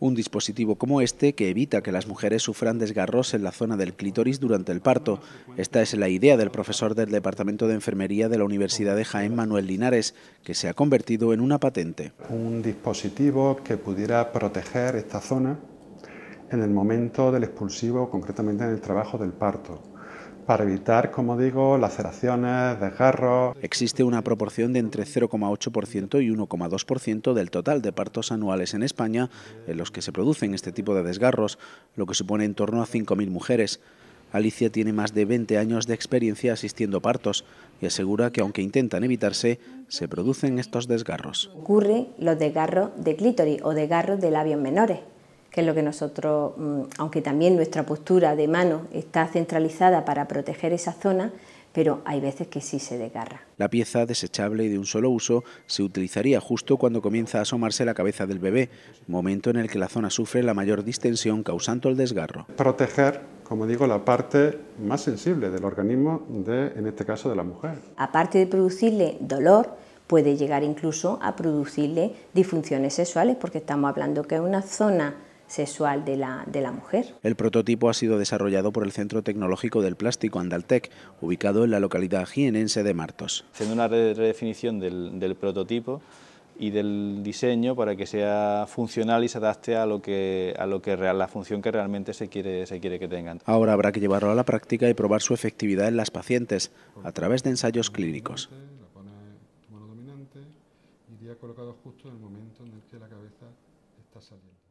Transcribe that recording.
Un dispositivo como este que evita que las mujeres sufran desgarros en la zona del clítoris durante el parto. Esta es la idea del profesor del Departamento de Enfermería de la Universidad de Jaén, Manuel Linares, que se ha convertido en una patente. Un dispositivo que pudiera proteger esta zona en el momento del expulsivo, concretamente en el trabajo del parto para evitar, como digo, laceraciones, desgarros. Existe una proporción de entre 0,8% y 1,2% del total de partos anuales en España en los que se producen este tipo de desgarros, lo que supone en torno a 5.000 mujeres. Alicia tiene más de 20 años de experiencia asistiendo partos y asegura que aunque intentan evitarse, se producen estos desgarros. Ocurre los desgarros de clítoris o desgarros de labios menores, que es lo que nosotros, mm, aunque también nuestra postura de mano está centralizada para proteger esa zona, pero hay veces que sí se desgarra. La pieza, desechable y de un solo uso, se utilizaría justo cuando comienza a asomarse la cabeza del bebé, momento en el que la zona sufre la mayor distensión causando el desgarro. Proteger, como digo, la parte más sensible del organismo, de, en este caso de la mujer. Aparte de producirle dolor, puede llegar incluso a producirle disfunciones sexuales, porque estamos hablando que es una zona sexual de la, mujer. El prototipo ha sido desarrollado por el Centro Tecnológico del Plástico Andaltec, ubicado en la localidad jienense de Martos. Haciendo una redefinición del, prototipo, y del diseño para que sea funcional y se adapte a lo que a lo que real la función que realmente se quiere se quiere que tengan. Ahora habrá que llevarlo a la práctica y probar su efectividad en las pacientes a través de ensayos clínicos. iría colocado justo en el momento en el que la cabeza está saliendo.